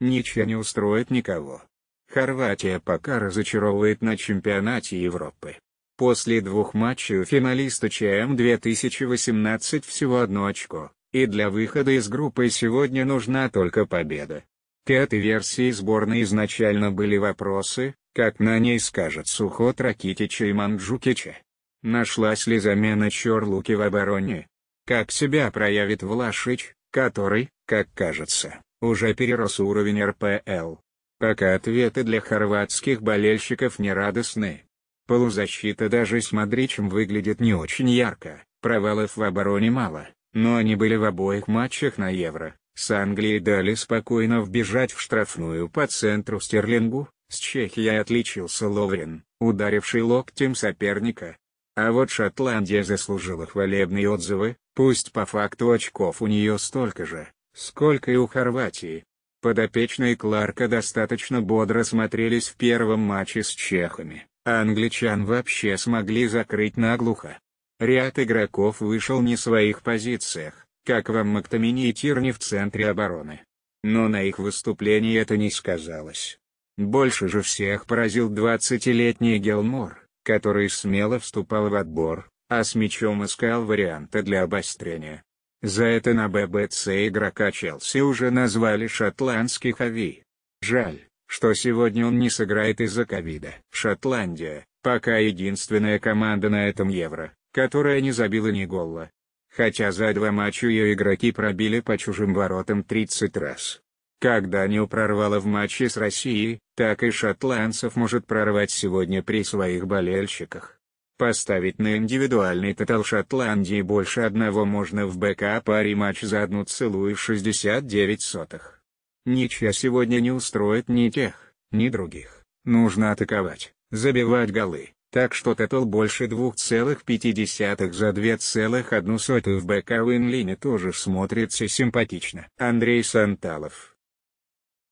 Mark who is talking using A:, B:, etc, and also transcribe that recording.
A: ничья не устроит никого. Хорватия пока разочаровывает на чемпионате Европы. После двух матчей у финалиста ЧМ 2018 всего одно очко, и для выхода из группы сегодня нужна только победа. К версии сборной изначально были вопросы, как на ней скажет уход Ракитича и Манджукича. Нашлась ли замена Чорлуки в обороне? Как себя проявит Влашич, который, как кажется, уже перерос уровень РПЛ. Пока ответы для хорватских болельщиков не радостны. Полузащита даже с Мадричем выглядит не очень ярко, провалов в обороне мало, но они были в обоих матчах на Евро, с Англией дали спокойно вбежать в штрафную по центру Стерлингу, с Чехией отличился Ловрин, ударивший локтем соперника. А вот Шотландия заслужила хвалебные отзывы, пусть по факту очков у нее столько же, сколько и у Хорватии. Подопечные Кларка достаточно бодро смотрелись в первом матче с чехами, а англичан вообще смогли закрыть наглухо. Ряд игроков вышел не в своих позициях, как вам Мактамини и Тирни в центре обороны. Но на их выступлении это не сказалось. Больше же всех поразил 20-летний Гелмор, который смело вступал в отбор, а с мячом искал варианты для обострения. За это на ББЦ игрока Челси уже назвали шотландский Хави. Жаль, что сегодня он не сыграет из-за ковида. Шотландия, пока единственная команда на этом Евро, которая не забила ни голла. Хотя за два матча ее игроки пробили по чужим воротам 30 раз. Когда Данию прорвало в матче с Россией, так и шотландцев может прорвать сегодня при своих болельщиках. Поставить на индивидуальный тотал Шотландии больше одного можно в БК паре матч за одну целую в сотых. Ничья сегодня не устроит ни тех, ни других. Нужно атаковать, забивать голы. Так что тотал больше 2,5 за 2,1 в БК Уинлине а тоже смотрится симпатично. Андрей Санталов